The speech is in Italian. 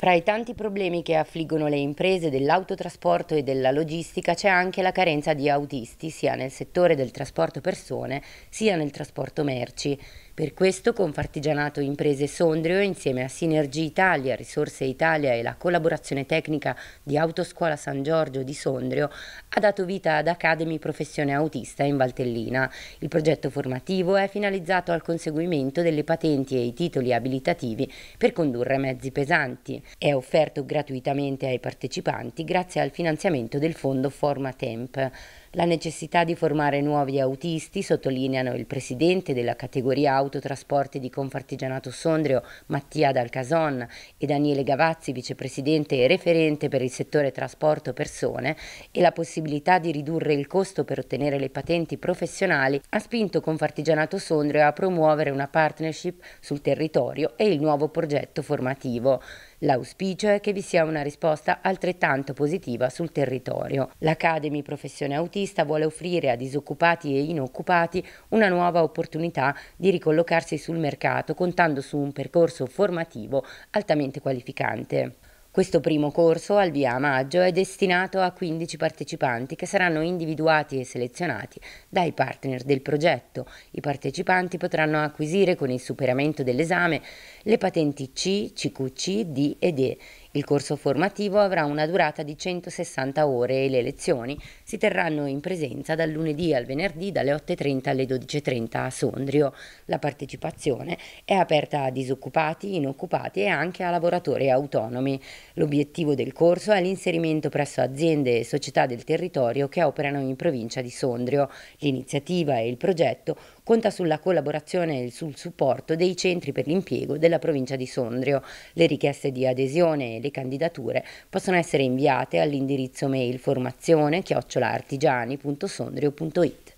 Fra i tanti problemi che affliggono le imprese dell'autotrasporto e della logistica c'è anche la carenza di autisti sia nel settore del trasporto persone sia nel trasporto merci. Per questo Confartigianato Imprese Sondrio, insieme a Sinergia Italia, Risorse Italia e la collaborazione tecnica di Autoscuola San Giorgio di Sondrio, ha dato vita ad Academy Professione Autista in Valtellina. Il progetto formativo è finalizzato al conseguimento delle patenti e i titoli abilitativi per condurre mezzi pesanti. È offerto gratuitamente ai partecipanti grazie al finanziamento del fondo Formatemp. La necessità di formare nuovi autisti, sottolineano il presidente della categoria autotrasporti di Confartigianato Sondrio, Mattia Dalcason, e Daniele Gavazzi, vicepresidente e referente per il settore trasporto persone, e la possibilità di ridurre il costo per ottenere le patenti professionali, ha spinto Confartigianato Sondrio a promuovere una partnership sul territorio e il nuovo progetto formativo. L'auspicio è che vi sia una risposta altrettanto positiva sul territorio. L'Academy Professione Autista vuole offrire a disoccupati e inoccupati una nuova opportunità di ricollocarsi sul mercato contando su un percorso formativo altamente qualificante. Questo primo corso, al via a maggio, è destinato a 15 partecipanti che saranno individuati e selezionati dai partner del progetto. I partecipanti potranno acquisire con il superamento dell'esame le patenti C, CQC, D ed E il corso formativo avrà una durata di 160 ore e le lezioni si terranno in presenza dal lunedì al venerdì dalle 8.30 alle 12.30 a Sondrio. La partecipazione è aperta a disoccupati, inoccupati e anche a lavoratori autonomi. L'obiettivo del corso è l'inserimento presso aziende e società del territorio che operano in provincia di Sondrio. L'iniziativa e il progetto conta sulla collaborazione e sul supporto dei centri per l'impiego della provincia di Sondrio. Le richieste di adesione e le candidature possono essere inviate all'indirizzo mail formazione chiocciolaartigiani.sondrio.it.